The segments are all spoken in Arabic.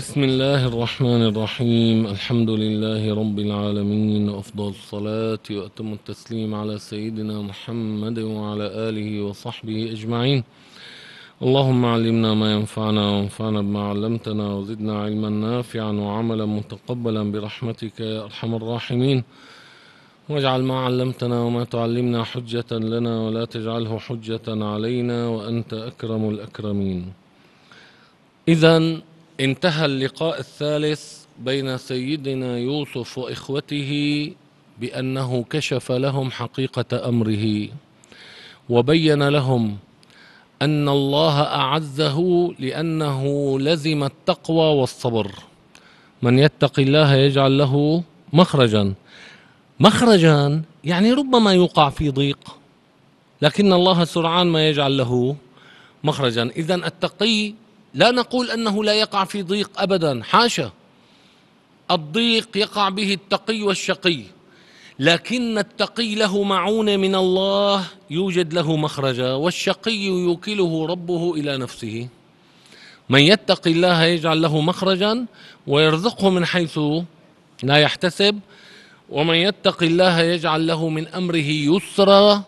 بسم الله الرحمن الرحيم الحمد لله رب العالمين افضل الصلاة وأتم التسليم على سيدنا محمد وعلى آله وصحبه أجمعين اللهم علمنا ما ينفعنا وانفعنا بما علمتنا وزدنا علما نافعا وعملا متقبلا برحمتك يا أرحم الراحمين واجعل ما علمتنا وما تعلمنا حجة لنا ولا تجعله حجة علينا وأنت أكرم الأكرمين إذا انتهى اللقاء الثالث بين سيدنا يوسف واخوته بانه كشف لهم حقيقه امره وبين لهم ان الله اعزه لانه لزم التقوى والصبر من يتقي الله يجعل له مخرجا مخرجا يعني ربما يوقع في ضيق لكن الله سرعان ما يجعل له مخرجا اذا التقي لا نقول أنه لا يقع في ضيق أبدا حاشا الضيق يقع به التقي والشقي لكن التقي له معونة من الله يوجد له مخرجا والشقي يوكله ربه إلى نفسه من يتقي الله يجعل له مخرجا ويرزقه من حيث لا يحتسب ومن يتقي الله يجعل له من امره يسرا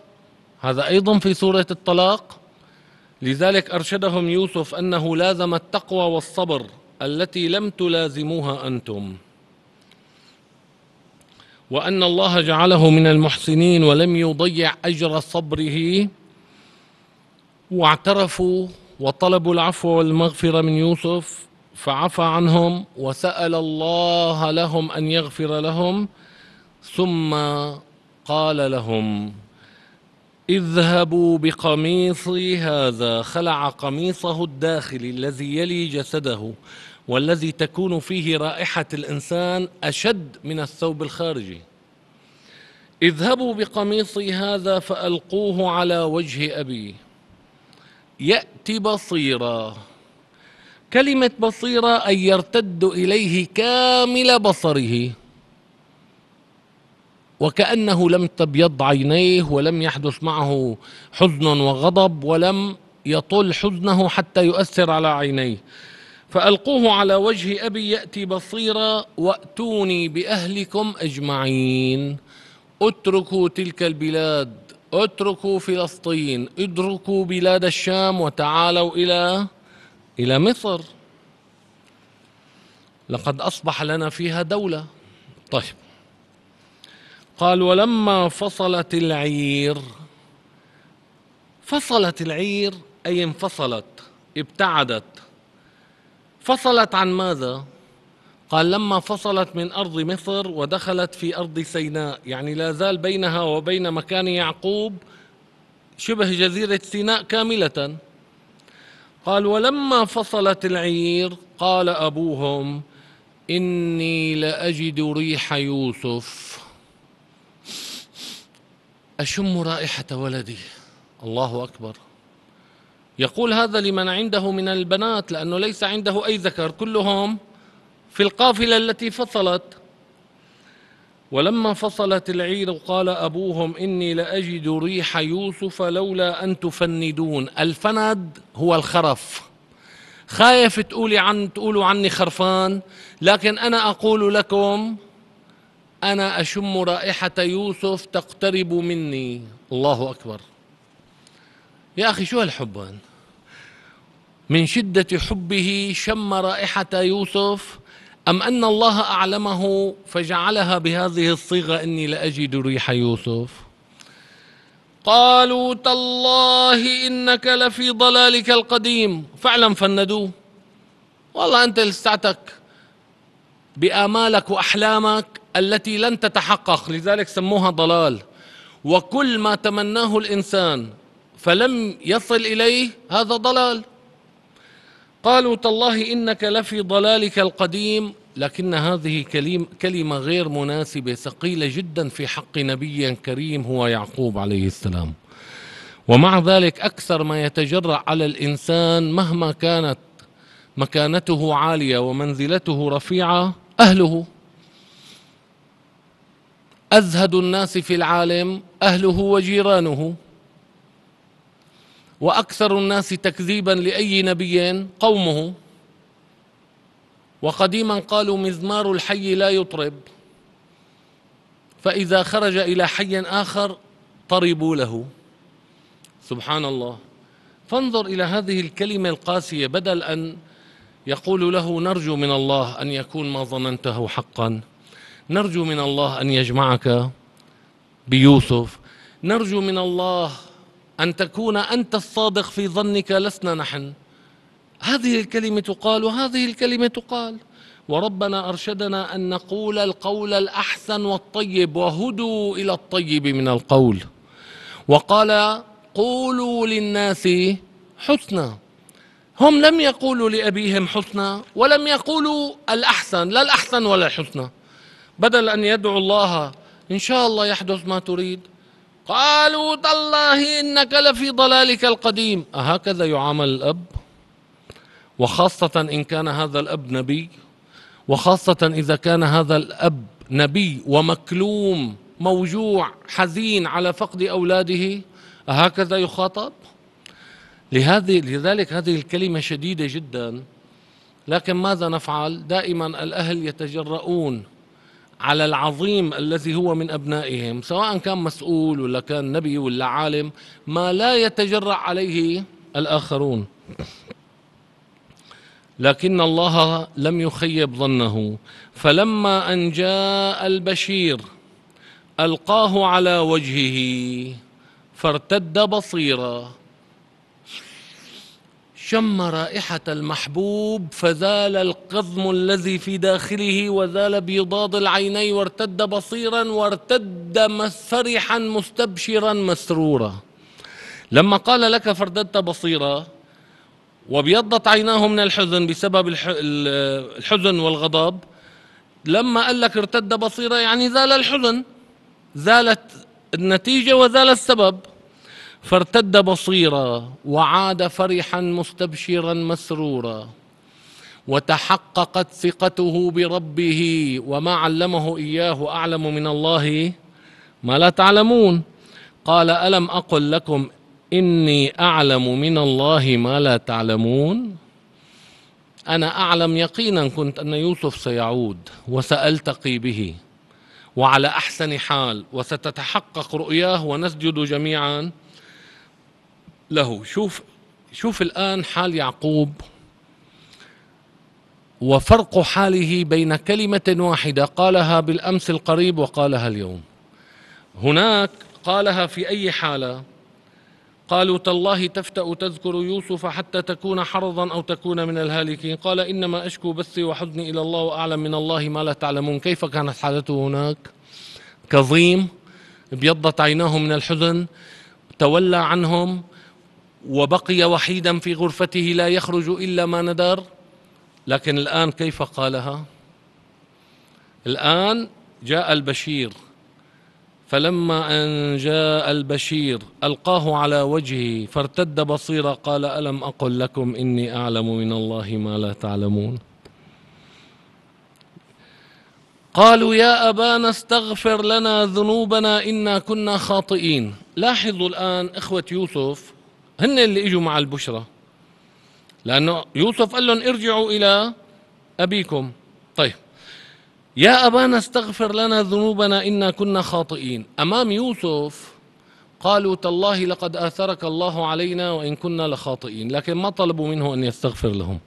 هذا ايضا في سوره الطلاق لذلك أرشدهم يوسف أنه لازم التقوى والصبر التي لم تلازموها أنتم وأن الله جعله من المحسنين ولم يضيع أجر صبره واعترفوا وطلبوا العفو والمغفرة من يوسف فعفى عنهم وسأل الله لهم أن يغفر لهم ثم قال لهم اذهبوا بقميصي هذا خلع قميصه الداخلي الذي يلي جسده والذي تكون فيه رائحة الإنسان أشد من الثوب الخارجي اذهبوا بقميصي هذا فألقوه على وجه أبي يأتي بصيرا كلمة بصيرة أن يرتد إليه كامل بصره وكأنه لم تبيض عينيه ولم يحدث معه حزن وغضب ولم يطل حزنه حتى يؤثر على عينيه فألقوه على وجه أبي يأتي بصيرا وأتوني بأهلكم أجمعين اتركوا تلك البلاد اتركوا فلسطين اتركوا بلاد الشام وتعالوا إلى إلى مصر لقد أصبح لنا فيها دولة طيب قال ولما فصلت العير فصلت العير أي انفصلت ابتعدت فصلت عن ماذا؟ قال لما فصلت من أرض مصر ودخلت في أرض سيناء يعني لا زال بينها وبين مكان يعقوب شبه جزيرة سيناء كاملة قال ولما فصلت العير قال أبوهم إني لأجد ريح يوسف أشم رائحة ولدي الله أكبر يقول هذا لمن عنده من البنات لأنه ليس عنده أي ذكر كلهم في القافلة التي فصلت ولما فصلت العير قال أبوهم إني لأجد ريح يوسف لولا أن تفندون الفند هو الخرف خايف تقولي عن تقولوا عني خرفان لكن أنا أقول لكم أنا أشم رائحة يوسف تقترب مني الله أكبر يا أخي شو هالحب هذا من شدة حبه شم رائحة يوسف أم أن الله أعلمه فجعلها بهذه الصيغة إني لأجد ريح يوسف قالوا تالله إنك لفي ضلالك القديم فعلا فندوه والله أنت لساتك بآمالك وأحلامك التي لن تتحقق لذلك سموها ضلال وكل ما تمناه الانسان فلم يصل اليه هذا ضلال قالوا تالله انك لفي ضلالك القديم لكن هذه كلمة, كلمة غير مناسبة ثقيلة جدا في حق نبي كريم هو يعقوب عليه السلام ومع ذلك أكثر ما يتجرأ على الإنسان مهما كانت مكانته عالية ومنزلته رفيعة أهله أزهد الناس في العالم أهله وجيرانه وأكثر الناس تكذيبا لأي نبي قومه وقديما قالوا مزمار الحي لا يطرب فإذا خرج إلى حي آخر طربوا له سبحان الله فانظر إلى هذه الكلمة القاسية بدل أن يقول له نرجو من الله أن يكون ما ظننته حقا نرجو من الله أن يجمعك بيوسف نرجو من الله أن تكون أنت الصادق في ظنك لسنا نحن هذه الكلمة تقال وهذه الكلمة تقال وربنا أرشدنا أن نقول القول الأحسن والطيب وهدوا إلى الطيب من القول وقال قولوا للناس حسنا هم لم يقولوا لأبيهم حسنا ولم يقولوا الأحسن لا الأحسن ولا الحسنى بدل أن يدعو الله إن شاء الله يحدث ما تريد قالوا تالله إنك لفي ضلالك القديم أهكذا يعامل الأب وخاصة إن كان هذا الأب نبي وخاصة إذا كان هذا الأب نبي ومكلوم موجوع حزين على فقد أولاده أهكذا يخاطب لهذه لذلك هذه الكلمة شديدة جدا لكن ماذا نفعل دائما الأهل يتجرؤون على العظيم الذي هو من أبنائهم سواء كان مسؤول ولا كان نبي ولا عالم ما لا يتجرأ عليه الآخرون لكن الله لم يخيب ظنه فلما أن جاء البشير ألقاه على وجهه فارتد بصيراً شم رائحة المحبوب فذال القضم الذي في داخله وذال بيضاض العينين وارتد بصيرا وارتد فرحا مستبشرا مسرورا لما قال لك فارتدت بصيرا وابيضت عيناه من الحزن بسبب الحزن والغضب لما قال لك ارتد بصيرا يعني زال الحزن زالت النتيجة وزال السبب فارتد بصيرا وعاد فرحا مستبشرا مسرورا وتحققت ثقته بربه وما علمه اياه اعلم من الله ما لا تعلمون قال الم اقل لكم اني اعلم من الله ما لا تعلمون انا اعلم يقينا كنت ان يوسف سيعود وسالتقي به وعلى احسن حال وستتحقق رؤياه ونسجد جميعا له شوف شوف الآن حال يعقوب وفرق حاله بين كلمة واحدة قالها بالأمس القريب وقالها اليوم هناك قالها في أي حالة قالوا تالله تفتأ تذكر يوسف حتى تكون حرضا أو تكون من الهالكين قال إنما أشكو بثي وحزني إلى الله وأعلم من الله ما لا تعلمون كيف كانت حالته هناك كظيم ابيضت عيناه من الحزن تولى عنهم وبقي وحيدا في غرفته لا يخرج إلا ما ندر لكن الآن كيف قالها الآن جاء البشير فلما أن جاء البشير ألقاه على وجهه فارتد بصيرا قال ألم أقل لكم إني أعلم من الله ما لا تعلمون قالوا يا أبانا استغفر لنا ذنوبنا إنا كنا خاطئين لاحظوا الآن إخوة يوسف هن اللي اجوا مع البشرى لانه يوسف قال لهم ارجعوا الى ابيكم طيب يا ابانا استغفر لنا ذنوبنا انا كنا خاطئين امام يوسف قالوا تالله لقد اثرك الله علينا وان كنا لخاطئين لكن ما طلبوا منه ان يستغفر لهم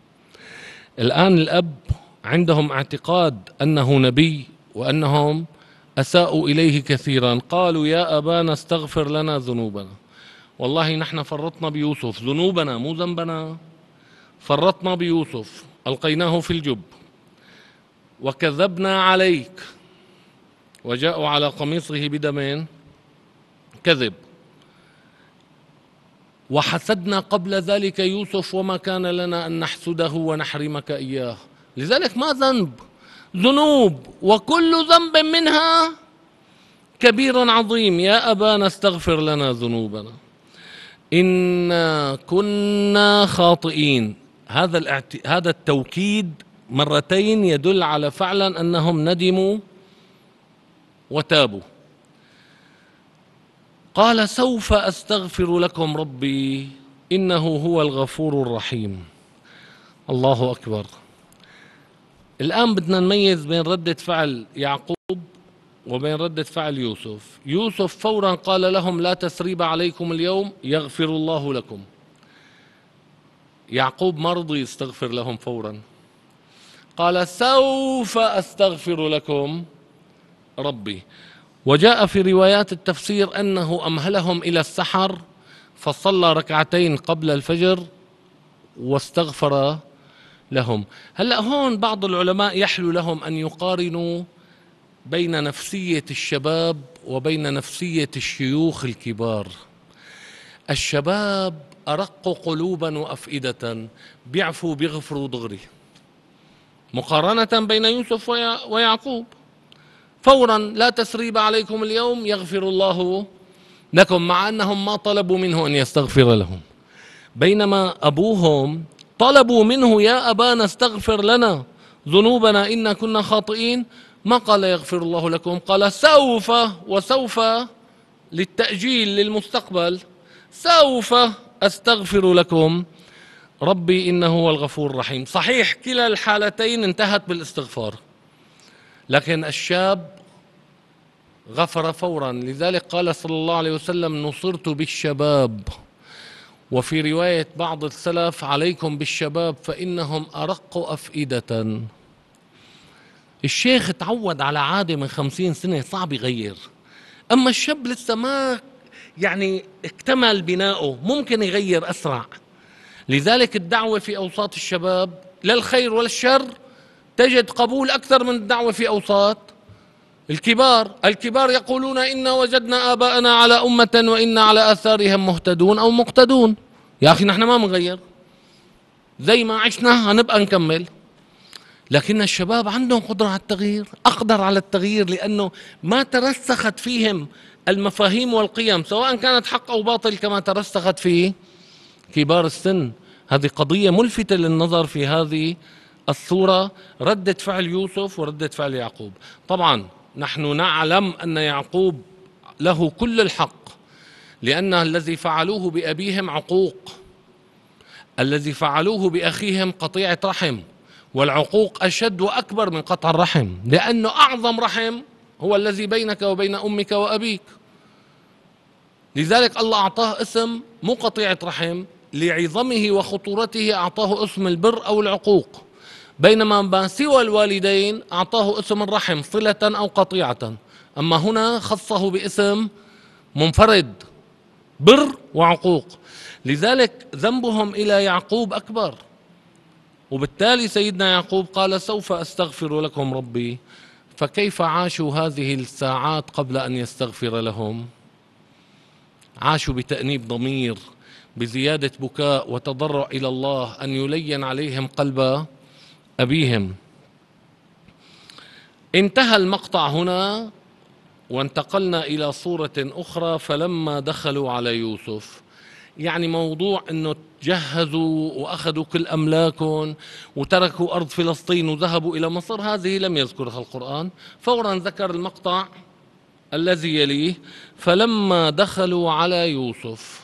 الان الاب عندهم اعتقاد انه نبي وانهم اساءوا اليه كثيرا قالوا يا ابانا استغفر لنا ذنوبنا والله نحن فرطنا بيوسف ذنوبنا مو ذنبنا فرطنا بيوسف القيناه في الجب وكذبنا عليك وجاءوا على قميصه بدمين كذب وحسدنا قبل ذلك يوسف وما كان لنا ان نحسده ونحرمك اياه لذلك ما ذنب ذنوب وكل ذنب منها كبير عظيم يا ابانا استغفر لنا ذنوبنا إنا كنا خاطئين هذا الاعت... هذا التوكيد مرتين يدل على فعلا أنهم ندموا وتابوا قال سوف أستغفر لكم ربي إنه هو الغفور الرحيم الله أكبر الآن بدنا نميز بين ردة فعل يعقوب وبين ردة فعل يوسف يوسف فورا قال لهم لا تثريب عليكم اليوم يغفر الله لكم يعقوب ما رضي يستغفر لهم فورا قال سوف أستغفر لكم ربي وجاء في روايات التفسير أنه أمهلهم إلى السحر فصلى ركعتين قبل الفجر واستغفر لهم هلا هون بعض العلماء يحلو لهم أن يقارنوا بين نفسية الشباب وبين نفسية الشيوخ الكبار الشباب أرق قلوبا وأفئدة بيعفوا بيغفروا دغري مقارنة بين يوسف ويعقوب فورا لا تسريب عليكم اليوم يغفر الله لكم مع أنهم ما طلبوا منه أن يستغفر لهم بينما أبوهم طلبوا منه يا أبانا استغفر لنا ذنوبنا إنا كنا خاطئين ما قال يغفر الله لكم قال سوف وسوف للتأجيل للمستقبل سوف أستغفر لكم ربي إنه هو الغفور الرحيم صحيح كلا الحالتين انتهت بالاستغفار لكن الشاب غفر فورا لذلك قال صلى الله عليه وسلم نصرت بالشباب وفي رواية بعض السلف عليكم بالشباب فإنهم أرق أفئدة الشيخ تعود على عادة من خمسين سنة صعب يغير أما الشاب لسه ما يعني اكتمل بناؤه ممكن يغير أسرع لذلك الدعوة في أوساط الشباب لا الخير ولا الشر تجد قبول أكثر من الدعوة في أوساط الكبار الكبار يقولون إنا وجدنا آباءنا على أمة وإنا على آثارهم مهتدون أو مقتدون يا أخي نحن ما بنغير زي ما عشنا هنبقى نكمل لكن الشباب عندهم قدرة على التغيير أقدر على التغيير لأنه ما ترسخت فيهم المفاهيم والقيم سواء كانت حق أو باطل كما ترسخت في كبار السن هذه قضية ملفتة للنظر في هذه الصورة ردة فعل يوسف وردة فعل يعقوب طبعا نحن نعلم أن يعقوب له كل الحق لأن الذي فعلوه بأبيهم عقوق الذي فعلوه بأخيهم قطيعة رحم والعقوق أشد وأكبر من قطع الرحم لأنه أعظم رحم هو الذي بينك وبين أمك وأبيك لذلك الله أعطاه اسم مو قطيعة رحم لعظمه وخطورته أعطاه اسم البر أو العقوق بينما ما سوى الوالدين أعطاه اسم الرحم صلة أو قطيعة أما هنا خصه باسم منفرد بر وعقوق لذلك ذنبهم إلى يعقوب أكبر وبالتالي سيدنا يعقوب قال سوف استغفر لكم ربي فكيف عاشوا هذه الساعات قبل ان يستغفر لهم عاشوا بتانيب ضمير بزياده بكاء وتضرع الى الله ان يلين عليهم قلب ابيهم انتهى المقطع هنا وانتقلنا الى صوره اخرى فلما دخلوا على يوسف يعني موضوع انه تجهزوا واخذوا كل املاكهم وتركوا ارض فلسطين وذهبوا الى مصر هذه لم يذكرها القران فورا ذكر المقطع الذي يليه فلما دخلوا على يوسف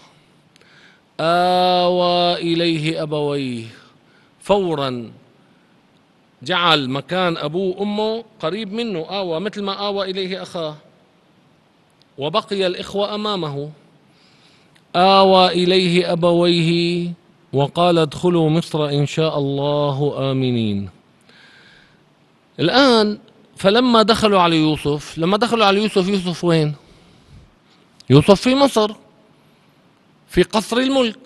آوى إليه أبويه فورا جعل مكان أبوه وأمه قريب منه آوى مثل ما آوى إليه أخاه وبقي الإخوة أمامه آوى إليه أبويه وقال ادخلوا مصر إن شاء الله آمنين الآن فلما دخلوا على يوسف لما دخلوا على يوسف يوسف وين يوسف في مصر في قصر الملك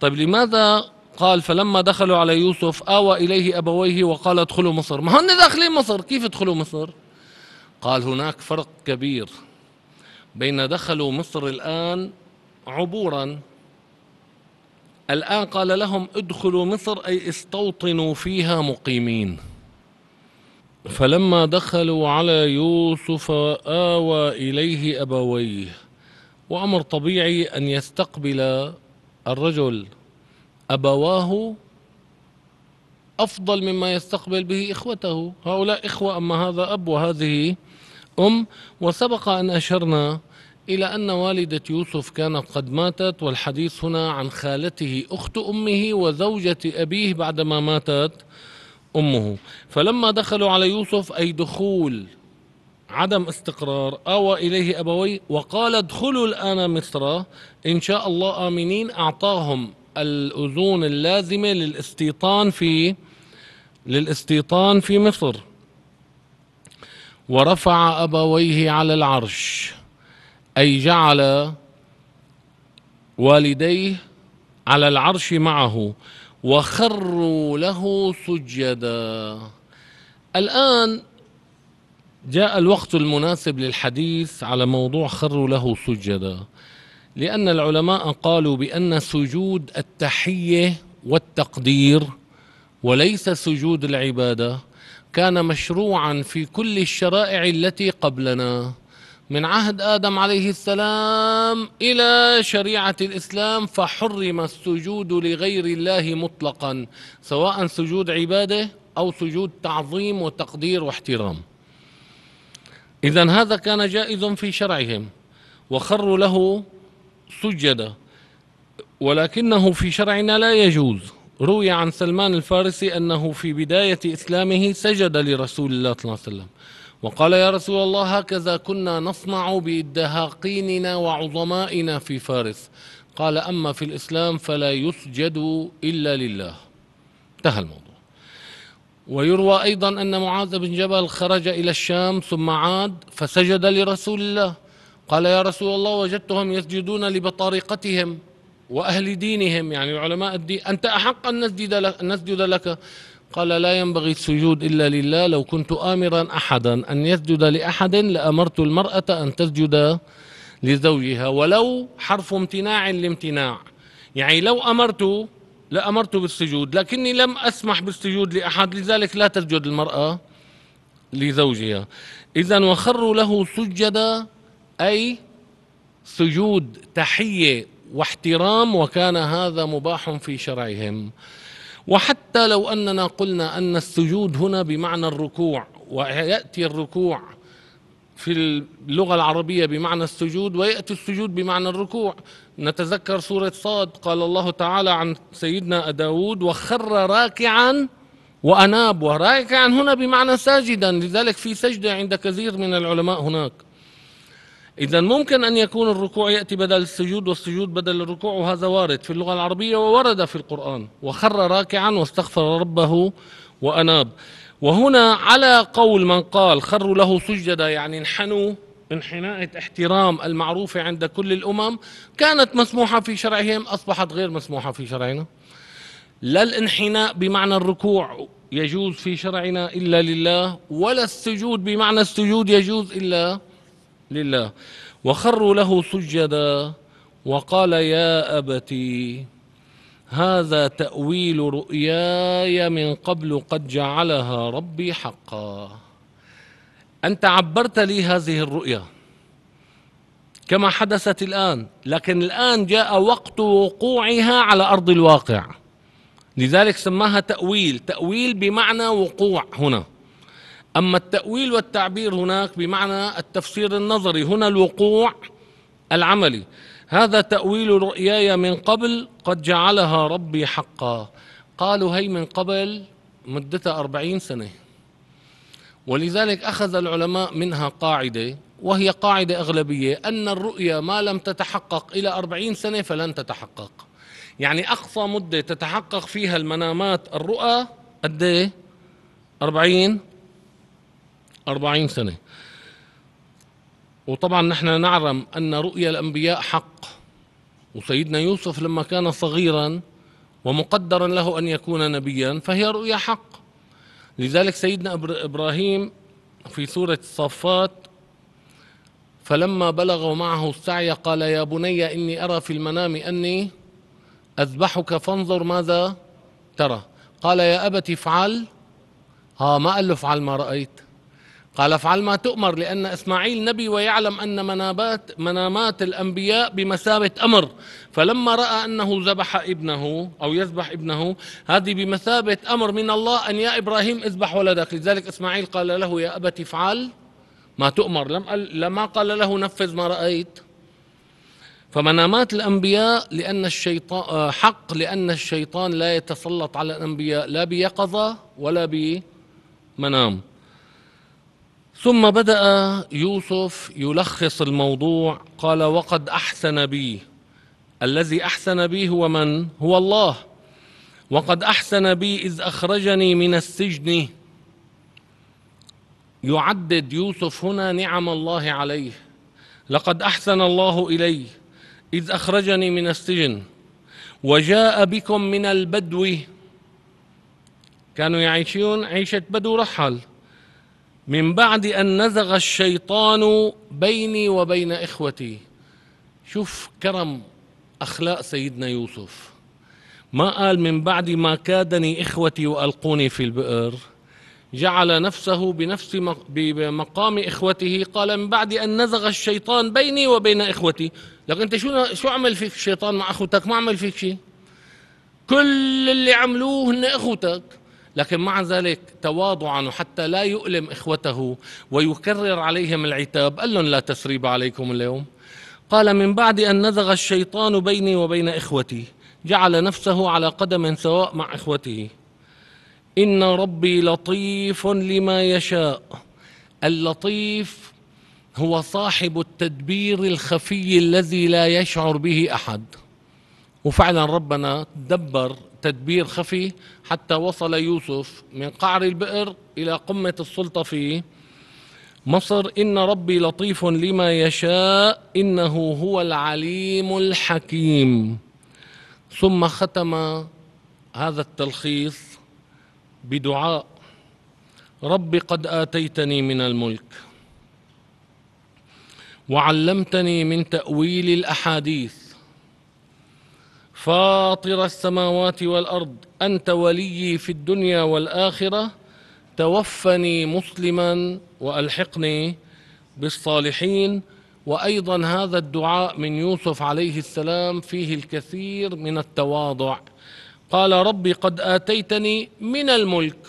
طيب لماذا قال فلما دخلوا على يوسف آوى إليه أبويه وقال ادخلوا مصر ما هن داخلين مصر كيف ادخلوا مصر قال هناك فرق كبير بين دخلوا مصر الآن عبورا الآن قال لهم ادخلوا مصر أي استوطنوا فيها مقيمين فلما دخلوا على يوسف آوى إليه أبويه وأمر طبيعي أن يستقبل الرجل أبواه أفضل مما يستقبل به إخوته هؤلاء إخوة أما هذا أب وهذه أم وسبق أن أشرنا إلى أن والدة يوسف كانت قد ماتت والحديث هنا عن خالته أخت أمه وزوجة أبيه بعدما ماتت أمه فلما دخلوا على يوسف أي دخول عدم استقرار آوى إليه أبوي وقال ادخلوا الآن مصر إن شاء الله آمنين أعطاهم الأذون اللازمة للاستيطان في للاستيطان في مصر ورفع أبويه على العرش أي جعل والديه على العرش معه وخروا له سجدا الآن جاء الوقت المناسب للحديث على موضوع خروا له سجدا لأن العلماء قالوا بأن سجود التحية والتقدير وليس سجود العبادة كان مشروعا في كل الشرائع التي قبلنا من عهد آدم عليه السلام إلى شريعة الإسلام فحرم السجود لغير الله مطلقا سواء سجود عبادة أو سجود تعظيم وتقدير واحترام إذا هذا كان جائز في شرعهم وخروا له سجدا ولكنه في شرعنا لا يجوز روي عن سلمان الفارسي أنه في بداية إسلامه سجد لرسول الله صلى الله عليه وسلم وقال يا رسول الله هكذا كنا نصنع بدهاقيننا وعظمائنا في فارس قال أما في الإسلام فلا يسجد إلا لله انتهى الموضوع ويروى أيضا أن معاذ بن جبل خرج إلى الشام ثم عاد فسجد لرسول الله قال يا رسول الله وجدتهم يسجدون لبطارقتهم وأهل دينهم يعني علماء الدين أنت أحق أن نسجد لك, نسجد لك قال لا ينبغي السجود إلا لله لو كنت آمرا أحدا أن يسجد لأحد لأمرت المرأة أن تسجد لزوجها ولو حرف امتناع لامتناع يعني لو أمرت لأمرت بالسجود لكني لم أسمح بالسجود لأحد لذلك لا تسجد المرأة لزوجها إذا وخروا له سجدا أي سجود تحية واحترام وكان هذا مباح في شرعهم وحتى لو اننا قلنا ان السجود هنا بمعنى الركوع وياتي الركوع في اللغه العربيه بمعنى السجود وياتي السجود بمعنى الركوع نتذكر سوره صاد قال الله تعالى عن سيدنا داود وخر راكعا واناب وراكعا هنا بمعنى ساجدا لذلك في سجده عند كثير من العلماء هناك إذا ممكن أن يكون الركوع يأتي بدل السجود والسجود بدل الركوع وهذا وارد في اللغة العربية وورد في القرآن وخر راكعا واستغفر ربه وأناب وهنا على قول من قال خروا له سجدا يعني انحنوا انحناءة احترام المعروفة عند كل الأمم كانت مسموحة في شرعهم أصبحت غير مسموحة في شرعنا لا الانحناء بمعنى الركوع يجوز في شرعنا إلا لله ولا السجود بمعنى السجود يجوز إلا لله وخروا له سجدا وقال يا أبتي هذا تأويل رؤياي من قبل قد جعلها ربي حقا أنت عبرت لي هذه الرؤيا كما حدثت الآن لكن الآن جاء وقت وقوعها على أرض الواقع لذلك سماها تأويل تأويل بمعنى وقوع هنا أما التأويل والتعبير هناك بمعنى التفسير النظري هنا الوقوع العملي هذا تأويل رؤياي من قبل قد جعلها ربي حقا قالوا هي من قبل مدتها أربعين سنة ولذلك أخذ العلماء منها قاعدة وهي قاعدة أغلبية أن الرؤيا ما لم تتحقق إلى أربعين سنة فلن تتحقق يعني أقصى مدة تتحقق فيها المنامات الرؤى قد إيه؟ أربعين 40 سنة وطبعا نحن نعلم أن رؤيا الأنبياء حق وسيدنا يوسف لما كان صغيرا ومقدرا له أن يكون نبيا فهي رؤيا حق لذلك سيدنا إبراهيم في سورة الصفات فلما بلغوا معه السعي قال يا بني إني أرى في المنام أني أذبحك فانظر ماذا ترى قال يا أبت افعل ها ما قال له افعل ما رأيت قال افعل ما تؤمر لأن إسماعيل نبي ويعلم أن منابات منامات الأنبياء بمثابة أمر فلما رأى أنه ذبح ابنه أو يذبح ابنه هذه بمثابة أمر من الله أن يا إبراهيم اذبح ولدك لذلك إسماعيل قال له يا أبت افعل ما تؤمر لم لما قال له نفذ ما رأيت فمنامات الأنبياء لأن الشيطان آه، حق لأن الشيطان لا يتسلط على الأنبياء لا بيقظة ولا بمنام ثم بدأ يوسف يلخص الموضوع قال وقد أحسن بي الذي أحسن بي هو من؟ هو الله وقد أحسن بي إذ أخرجني من السجن يعدد يوسف هنا نعم الله عليه لقد أحسن الله إلي إذ أخرجني من السجن وجاء بكم من البدو كانوا يعيشون عيشة بدو رحل من بعد أن نزغ الشيطان بيني وبين إخوتي شوف كرم أخلاق سيدنا يوسف ما قال من بعد ما كادني إخوتي وألقوني في البئر جعل نفسه بنفس بمقام إخوته قال من بعد أن نزغ الشيطان بيني وبين إخوتي لكن أنت شو شو عمل فيك الشيطان مع أخوتك ما عمل فيك شيء كل اللي عملوه هن إخوتك لكن مع ذلك تواضعا وحتى لا يؤلم إخوته ويكرر عليهم العتاب قال لهم لا تثريب عليكم اليوم قال من بعد أن نزغ الشيطان بيني وبين إخوتي جعل نفسه على قدم سواء مع إخوته إن ربي لطيف لما يشاء اللطيف هو صاحب التدبير الخفي الذي لا يشعر به أحد وفعلا ربنا دبر تدبير خفي حتى وصل يوسف من قعر البئر إلى قمة السلطة في مصر إن ربي لطيف لما يشاء إنه هو العليم الحكيم ثم ختم هذا التلخيص بدعاء ربي قد آتيتني من الملك وعلمتني من تأويل الأحاديث فاطر السماوات والارض انت وليي في الدنيا والاخره توفني مسلما والحقني بالصالحين وايضا هذا الدعاء من يوسف عليه السلام فيه الكثير من التواضع قال ربي قد اتيتني من الملك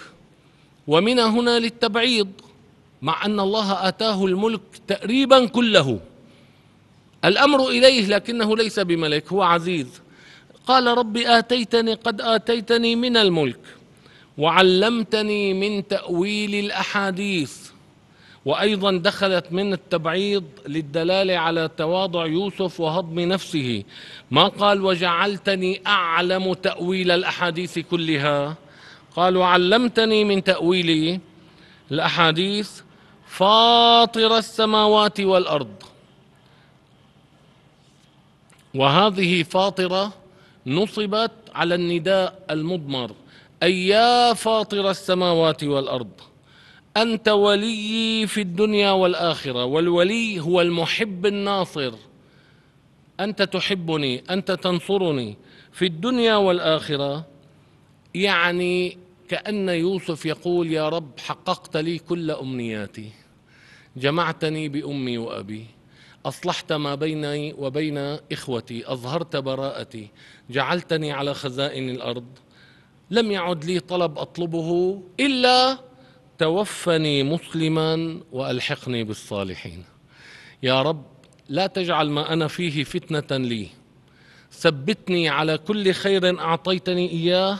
ومن هنا للتبعيض مع ان الله اتاه الملك تقريبا كله الامر اليه لكنه ليس بملك هو عزيز قال رب آتيتني قد آتيتني من الملك وعلمتني من تأويل الأحاديث وأيضا دخلت من التبعيض للدلالة على تواضع يوسف وهضم نفسه ما قال وجعلتني أعلم تأويل الأحاديث كلها قال وعلمتني من تأويل الأحاديث فاطر السماوات والأرض وهذه فاطرة نصبت على النداء المضمر أي يا فاطر السماوات والأرض أنت ولي في الدنيا والآخرة والولي هو المحب الناصر أنت تحبني أنت تنصرني في الدنيا والآخرة يعني كأن يوسف يقول يا رب حققت لي كل أمنياتي جمعتني بأمي وأبي أصلحت ما بيني وبين إخوتي أظهرت براءتي جعلتني على خزائن الأرض لم يعد لي طلب أطلبه إلا توفني مسلما وألحقني بالصالحين يا رب لا تجعل ما أنا فيه فتنة لي ثبتني على كل خير أعطيتني إياه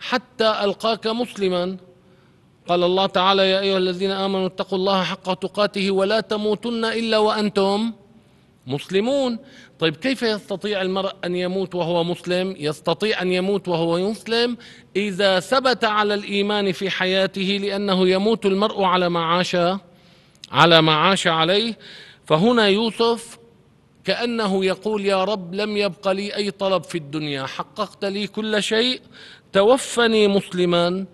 حتى ألقاك مسلما قال الله تعالى يا أيها الذين آمنوا اتقوا الله حق تقاته ولا تموتن إلا وأنتم مسلمون طيب كيف يستطيع المرء أن يموت وهو مسلم يستطيع أن يموت وهو مسلم إذا ثبت على الإيمان في حياته لأنه يموت المرء على ما عاش على ما عاش عليه فهنا يوسف كأنه يقول يا رب لم يبق لي أي طلب في الدنيا حققت لي كل شيء توفني مسلما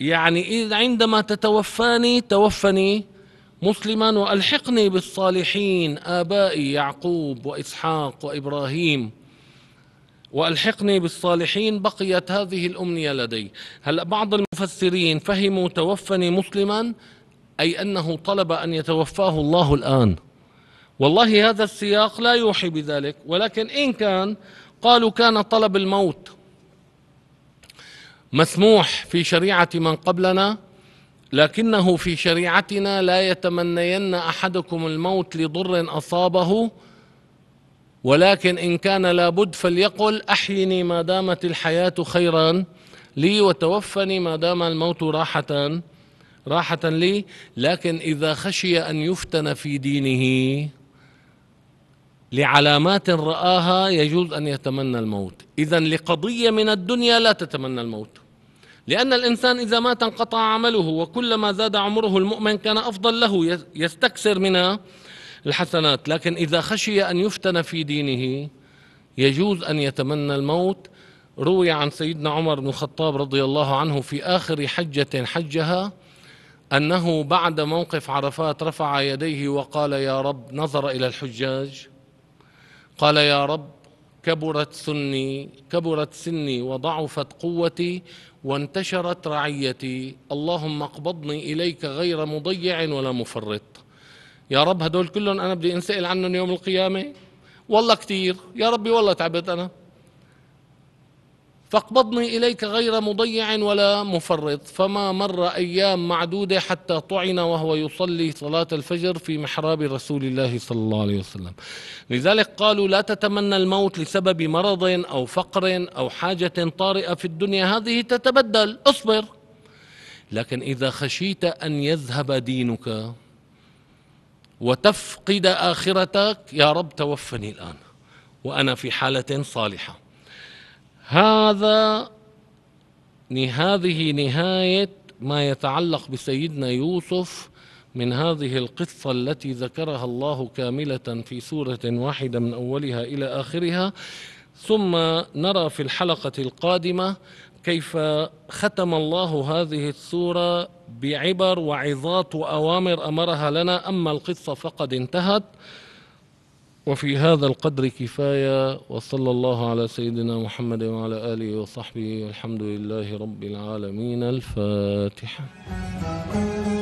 يعني إذ عندما تتوفاني توفني مسلما والحقني بالصالحين ابائي يعقوب واسحاق وابراهيم والحقني بالصالحين بقيت هذه الامنيه لدي هلا بعض المفسرين فهموا توفني مسلما اي انه طلب ان يتوفاه الله الان والله هذا السياق لا يوحي بذلك ولكن ان كان قالوا كان طلب الموت مسموح في شريعه من قبلنا لكنه في شريعتنا لا يتمنين احدكم الموت لضر اصابه ولكن ان كان لابد فليقل احيني ما دامت الحياه خيرا لي وتوفني ما دام الموت راحه راحه لي لكن اذا خشي ان يفتن في دينه لعلامات راها يجوز ان يتمنى الموت اذا لقضيه من الدنيا لا تتمنى الموت لأن الإنسان إذا مات انقطع عمله وكلما زاد عمره المؤمن كان أفضل له يستكثر من الحسنات لكن إذا خشي أن يفتن في دينه يجوز أن يتمنى الموت روي عن سيدنا عمر بن الخطاب رضي الله عنه في آخر حجة حجها أنه بعد موقف عرفات رفع يديه وقال يا رب نظر إلى الحجاج قال يا رب كبرت سني كبرت سني وضعفت قوتي وانتشرت رعيتي اللهم اقبضني إليك غير مضيع ولا مفرط يا رب هدول كلهم أنا بدي أنسأل عنهم يوم القيامة والله كثير يا ربي والله تعبت أنا فاقبضني إليك غير مضيع ولا مفرط فما مر أيام معدودة حتى طعن وهو يصلي صلاة الفجر في محراب رسول الله صلى الله عليه وسلم لذلك قالوا لا تتمنى الموت لسبب مرض أو فقر أو حاجة طارئة في الدنيا هذه تتبدل اصبر لكن إذا خشيت أن يذهب دينك وتفقد آخرتك يا رب توفني الآن وأنا في حالة صالحة هذا هذه نهاية ما يتعلق بسيدنا يوسف من هذه القصة التي ذكرها الله كاملة في سورة واحدة من أولها إلى آخرها ثم نرى في الحلقة القادمة كيف ختم الله هذه السورة بعبر وعظات وأوامر أمرها لنا أما القصة فقد انتهت وفي هذا القدر كفاية وصلى الله على سيدنا محمد وعلى آله وصحبه والحمد لله رب العالمين الفاتحة